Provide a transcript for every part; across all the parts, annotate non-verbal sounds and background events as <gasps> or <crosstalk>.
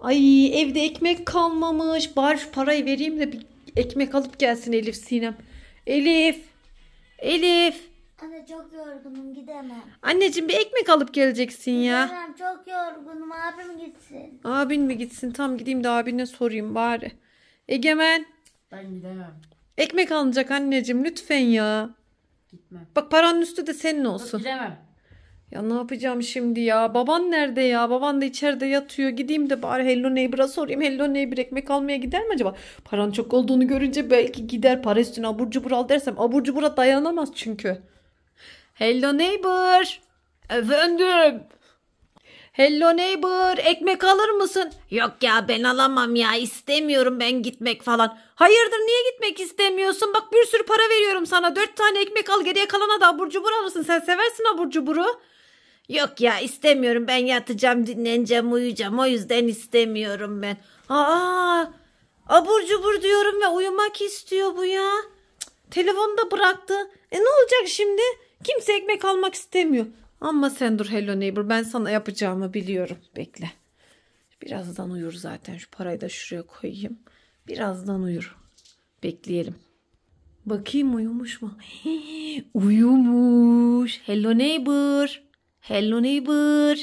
Ay evde ekmek kalmamış. Bari şu parayı vereyim de bir ekmek alıp gelsin Elif Sinem. Elif. Elif. Anne çok yorgunum gidemem. Anneciğim bir ekmek alıp geleceksin ya. Gidemem çok yorgunum abim gitsin. Abin mi gitsin? Tam gideyim de abine sorayım bari. Egemen. Ben gidemem. Ekmek alınacak anneciğim lütfen ya. Gitmem. Bak paranın üstü de senin olsun. Yok, gidemem. Ya ne yapacağım şimdi ya? Baban nerede ya? Baban da içeride yatıyor. Gideyim de bari Hello Neighbor'a sorayım. Hello Neighbor ekmek almaya gider mi acaba? Paran çok olduğunu görünce belki gider. Para üstüne abur cubur al dersem abur cubura dayanamaz çünkü. Hello Neighbor. Efendim. Hello neighbor ekmek alır mısın? Yok ya ben alamam ya istemiyorum ben gitmek falan. Hayırdır niye gitmek istemiyorsun? Bak bir sürü para veriyorum sana. Dört tane ekmek al geriye kalana da abur cubur alırsın. Sen seversin abur cuburu. Yok ya istemiyorum ben yatacağım dinleneceğim uyuyacağım o yüzden istemiyorum ben. Aa abur cubur diyorum ve uyumak istiyor bu ya. Cık, telefonu da bıraktı. E ne olacak şimdi? Kimse ekmek almak istemiyor. Ama sen dur Hello Neighbor ben sana yapacağımı biliyorum. Bekle. Birazdan uyur zaten şu parayı da şuraya koyayım. Birazdan uyur. Bekleyelim. Bakayım uyumuş mu? <gasps> uyumuş. Hello Neighbor. Hello neighbor.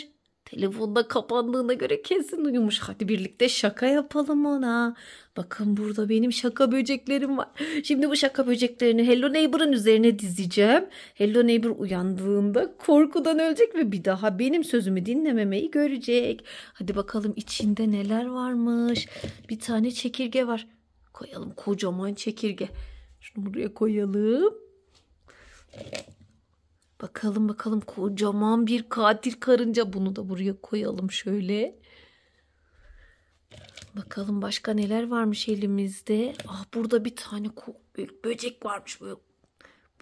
Telefonda kapandığına göre kesin uyumuş. Hadi birlikte şaka yapalım ona. Bakın burada benim şaka böceklerim var. Şimdi bu şaka böceklerini Hello Neighbor'ın üzerine dizeceğim. Hello Neighbor uyandığında korkudan ölecek ve bir daha benim sözümü dinlememeyi görecek. Hadi bakalım içinde neler varmış. Bir tane çekirge var. Koyalım kocaman çekirge. Şunu buraya koyalım. Bakalım bakalım kocaman bir katil karınca. Bunu da buraya koyalım şöyle. Bakalım başka neler varmış elimizde. Ah burada bir tane büyük böcek varmış. Böyle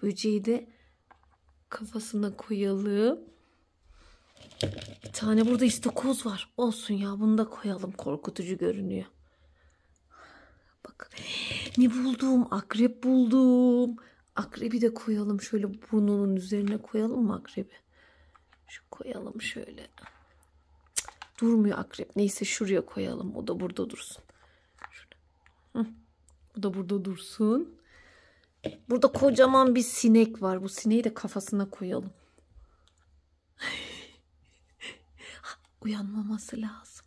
böceği de kafasına koyalım. Bir tane burada istakoz var. Olsun ya bunu da koyalım. Korkutucu görünüyor. Bak ne buldum? Akrep buldum. Akrebi de koyalım. Şöyle burnunun üzerine koyalım mı akrebi? Şu koyalım şöyle. Durmuyor akrep. Neyse şuraya koyalım. O da burada dursun. Şurada. O da burada dursun. Burada kocaman bir sinek var. Bu sineği de kafasına koyalım. <laughs> Uyanmaması lazım.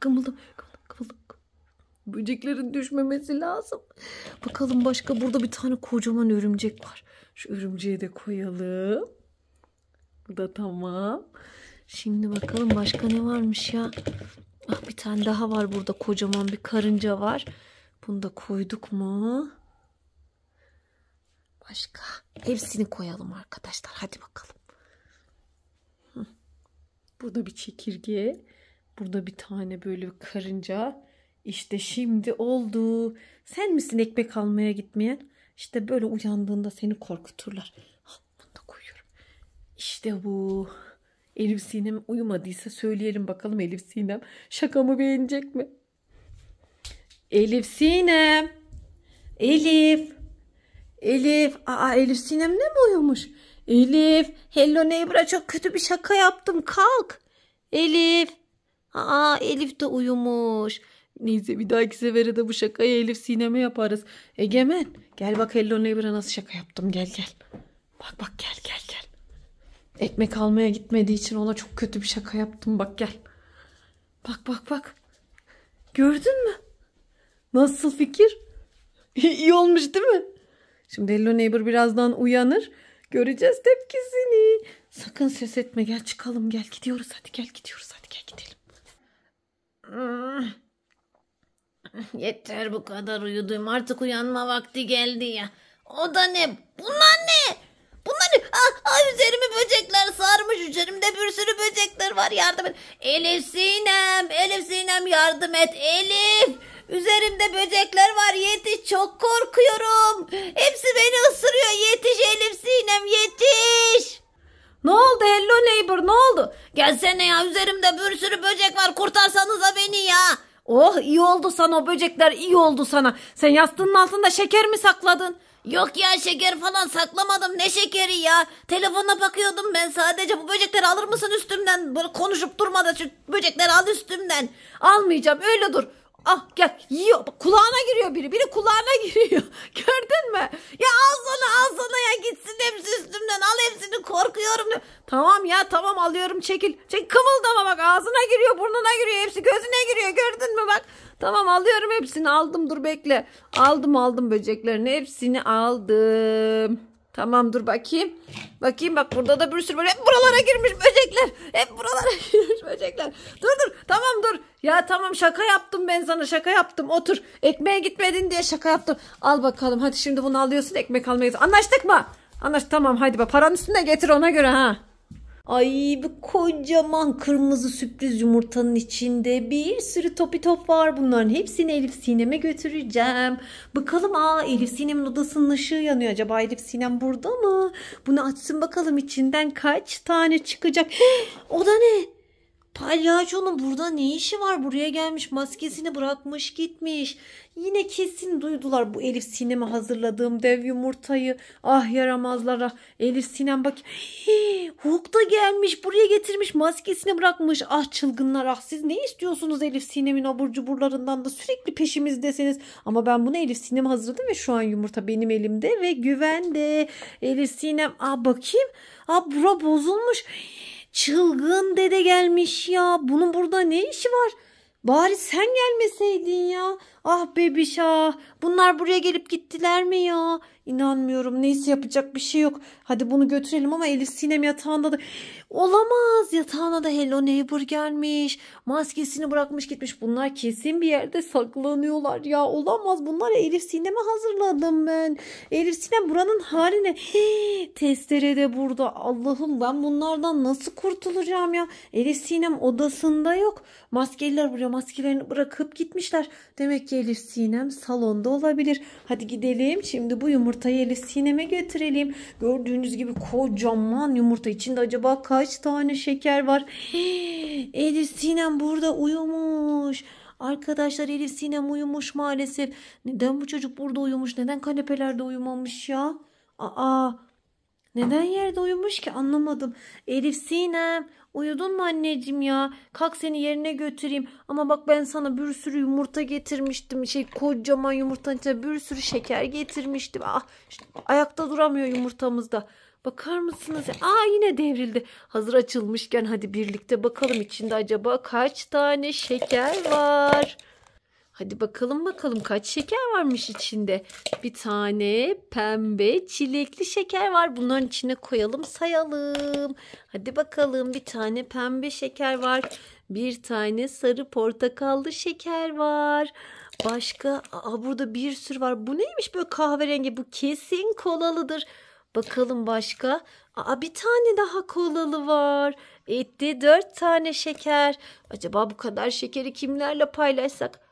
Kımıldım, kımıldım, kımıldım. Böceklerin düşmemesi lazım. Bakalım başka burada bir tane kocaman örümcek var. Şu örümceği de koyalım. Bu da tamam. Şimdi bakalım başka ne varmış ya. Ah bir tane daha var burada kocaman bir karınca var. Bunu da koyduk mu? Başka. Hepsini koyalım arkadaşlar. Hadi bakalım. Burada bir çekirge. Burada bir tane böyle karınca. İşte şimdi oldu. Sen misin ekmek almaya gitmeyen? İşte böyle uyandığında seni korkuturlar. Ah, koyuyorum. İşte bu. Elif Sinem uyumadıysa söyleyelim bakalım Elif Sinem şakamı beğenecek mi? Elif Sinem. Elif. Elif. Aa Elif Sinem ne mi uyumuş? Elif. Hello Neighbor'a çok kötü bir şaka yaptım. Kalk. Elif. Aa Elif de uyumuş. Neyse bir dahaki sefere de bu şakayı Elif Sinem'e yaparız. Egemen gel bak Hello Neighbor'a nasıl şaka yaptım gel gel. Bak bak gel gel gel. Ekmek almaya gitmediği için ona çok kötü bir şaka yaptım bak gel. Bak bak bak. Gördün mü? Nasıl fikir? <laughs> İyi olmuş değil mi? Şimdi Hello Neighbor birazdan uyanır. Göreceğiz tepkisini. Sakın ses etme gel çıkalım gel gidiyoruz hadi gel gidiyoruz hadi gel gidelim. Hmm. Yeter bu kadar uyudum artık uyanma vakti geldi ya. O da ne? Bunlar ne? Bunlar ne? Ah, ah üzerimi böcekler sarmış. Üzerimde bir sürü böcekler var yardım et. Elif Sinem, Elif Sinem yardım et. Elif! Üzerimde böcekler var yetiş çok korkuyorum. Hepsi beni ısırıyor yetiş Elif Sinem yetiş. Ne oldu hello neighbor ne oldu? Gelsene ya üzerimde bir sürü böcek var kurtarsanıza beni ya. Oh iyi oldu sana o böcekler iyi oldu sana. Sen yastığının altında şeker mi sakladın? Yok ya şeker falan saklamadım ne şekeri ya. Telefona bakıyordum ben sadece bu böcekleri alır mısın üstümden? Böyle konuşup durma şu böcekleri al üstümden. Almayacağım öyle dur. Ah gel yiyor. Bak, kulağına giriyor biri. Biri kulağına <laughs> giriyor. Gördün mü? Ya al sana al sana ya gitsin hepsi üstümden. Al hepsini korkuyorum. Diyor. Tamam ya tamam alıyorum çekil. Çek kımıldama bak ağzına giriyor burnuna giriyor hepsi gözüne giriyor gördün mü bak. Tamam alıyorum hepsini aldım dur bekle. Aldım aldım böceklerini hepsini aldım. Tamam dur bakayım. Bakayım bak burada da bir sürü böyle hep buralara girmiş böcekler. Hep buralara <laughs> girmiş böcekler. Dur dur tamam dur. Ya tamam şaka yaptım ben sana şaka yaptım otur. Ekmeğe gitmedin diye şaka yaptım. Al bakalım hadi şimdi bunu alıyorsun ekmek almaya. Anlaştık mı? Anlaştık tamam hadi bak paranın üstüne getir ona göre ha. Ay bu kocaman kırmızı sürpriz yumurtanın içinde bir sürü topi top var. Bunların hepsini Elif Sinem'e götüreceğim. Bakalım aa Elif Sinem'in odasının ışığı yanıyor. Acaba Elif Sinem burada mı? Bunu açsın bakalım içinden kaç tane çıkacak. Hii, <gasps> o da ne? Palyaçonun burada ne işi var? Buraya gelmiş maskesini bırakmış gitmiş. Yine kesin duydular bu Elif Sinem'e hazırladığım dev yumurtayı. Ah yaramazlara. Elif Sinem bak. Hii, Hulk da gelmiş buraya getirmiş maskesini bırakmış. Ah çılgınlar ah siz ne istiyorsunuz Elif Sinem'in abur cuburlarından da sürekli peşimizdesiniz. Ama ben bunu Elif Sinem hazırladım ve şu an yumurta benim elimde ve güvende. Elif Sinem ah bakayım. Ah bura bozulmuş. Hii. Çılgın dede gelmiş ya. Bunun burada ne işi var? Bari sen gelmeseydin ya. Ah bebiş ah. Bunlar buraya gelip gittiler mi ya? İnanmıyorum. Neyse yapacak bir şey yok. Hadi bunu götürelim ama Elif Sinem yatağında da olamaz. Yatağına da Hello Neighbor gelmiş. Maskesini bırakmış gitmiş. Bunlar kesin bir yerde saklanıyorlar. Ya olamaz. Bunlar Elif Sinem'e hazırladım ben. Elif Sinem buranın haline Hii, testere de burada. Allah'ım ben bunlardan nasıl kurtulacağım ya? Elif Sinem odasında yok. Maskeliler buraya maskelerini bırakıp gitmişler. Demek ki Elif Sinem salonda olabilir. Hadi gidelim. Şimdi bu yumurta yumurtayı hele sineme getirelim. Gördüğünüz gibi kocaman yumurta içinde acaba kaç tane şeker var? <gasps> Elif Sinem burada uyumuş. Arkadaşlar Elif Sinem uyumuş maalesef. Neden bu çocuk burada uyumuş? Neden kanepelerde uyumamış ya? Aa neden yerde uyumuş ki anlamadım. Elif Sinem Uyudun mu anneciğim ya? Kalk seni yerine götüreyim. Ama bak ben sana bir sürü yumurta getirmiştim. Şey kocaman yumurtanın içine bir sürü şeker getirmiştim. Ah işte, ayakta duramıyor yumurtamızda. Bakar mısınız? Aa yine devrildi. Hazır açılmışken hadi birlikte bakalım içinde acaba kaç tane şeker var? Hadi bakalım bakalım kaç şeker varmış içinde. Bir tane pembe çilekli şeker var. Bunların içine koyalım sayalım. Hadi bakalım bir tane pembe şeker var. Bir tane sarı portakallı şeker var. Başka aa, burada bir sürü var. Bu neymiş böyle kahverengi? Bu kesin kolalıdır. Bakalım başka. Aa, bir tane daha kolalı var. Etti dört tane şeker. Acaba bu kadar şekeri kimlerle paylaşsak?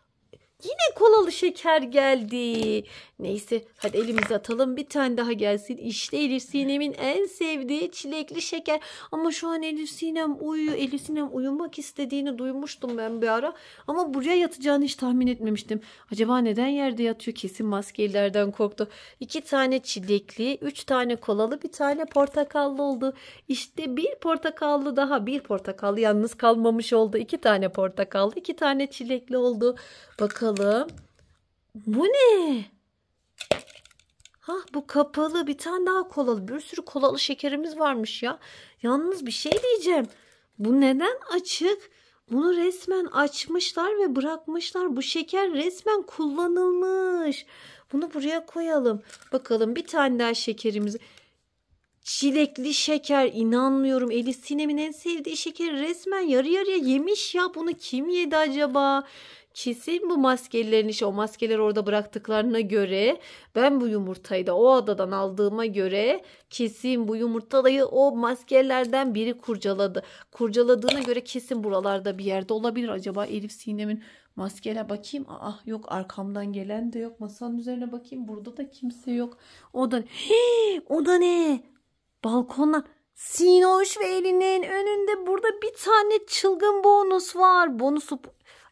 Yine kolalı şeker geldi. Neyse hadi elimize atalım bir tane daha gelsin. İşte Elif Sinem'in en sevdiği çilekli şeker. Ama şu an Elif Sinem uyuyor. Elif Sinem uyumak istediğini duymuştum ben bir ara. Ama buraya yatacağını hiç tahmin etmemiştim. Acaba neden yerde yatıyor? Kesin maskelilerden korktu. İki tane çilekli, üç tane kolalı, bir tane portakallı oldu. İşte bir portakallı daha. Bir portakallı yalnız kalmamış oldu. İki tane portakallı, iki tane çilekli oldu. Bakalım. Bu ne? Hah bu kapalı bir tane daha kolalı bir sürü kolalı şekerimiz varmış ya. Yalnız bir şey diyeceğim. Bu neden açık? Bunu resmen açmışlar ve bırakmışlar. Bu şeker resmen kullanılmış. Bunu buraya koyalım. Bakalım bir tane daha şekerimiz. Çilekli şeker inanmıyorum. Elif Sinem'in en sevdiği şekeri resmen yarı yarıya yemiş ya. Bunu kim yedi acaba? kesin bu maskelerin işi o maskeleri orada bıraktıklarına göre ben bu yumurtayı da o adadan aldığıma göre kesin bu yumurtayı o maskelerden biri kurcaladı. Kurcaladığına göre kesin buralarda bir yerde olabilir. Acaba Elif Sinem'in maskele bakayım. Aa yok arkamdan gelen de yok. Masanın üzerine bakayım. Burada da kimse yok. O da Hii, o da ne? Balkondan Sinoş ve elinin önünde burada bir tane çılgın bonus var. Bonusu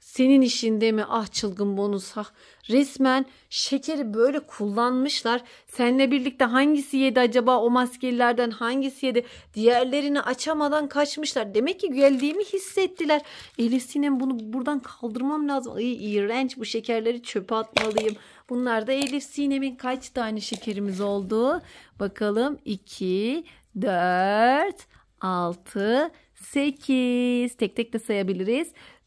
senin işinde mi ah çılgın bonus ha ah, resmen şekeri böyle kullanmışlar seninle birlikte hangisi yedi acaba o maskelilerden hangisi yedi diğerlerini açamadan kaçmışlar demek ki geldiğimi hissettiler Elif'sinin bunu buradan kaldırmam lazım ay iğrenç bu şekerleri çöpe atmalıyım bunlar da Elif Sinem'in kaç tane şekerimiz oldu bakalım 2 4 6 8 tek tek de sayabiliriz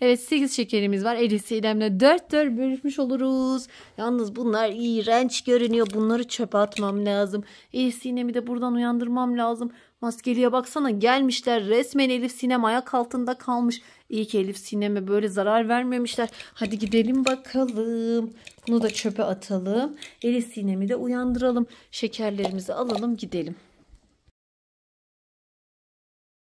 Evet 8 şekerimiz var. Elif İrem'le 4 4 bölüşmüş oluruz. Yalnız bunlar iğrenç görünüyor. Bunları çöpe atmam lazım. Elif Sinem'i de buradan uyandırmam lazım. Maskeliye baksana gelmişler. Resmen Elif Sinem ayak altında kalmış. İyi ki Elif Sinem'e böyle zarar vermemişler. Hadi gidelim bakalım. Bunu da çöpe atalım. Elif Sinem'i de uyandıralım. Şekerlerimizi alalım gidelim.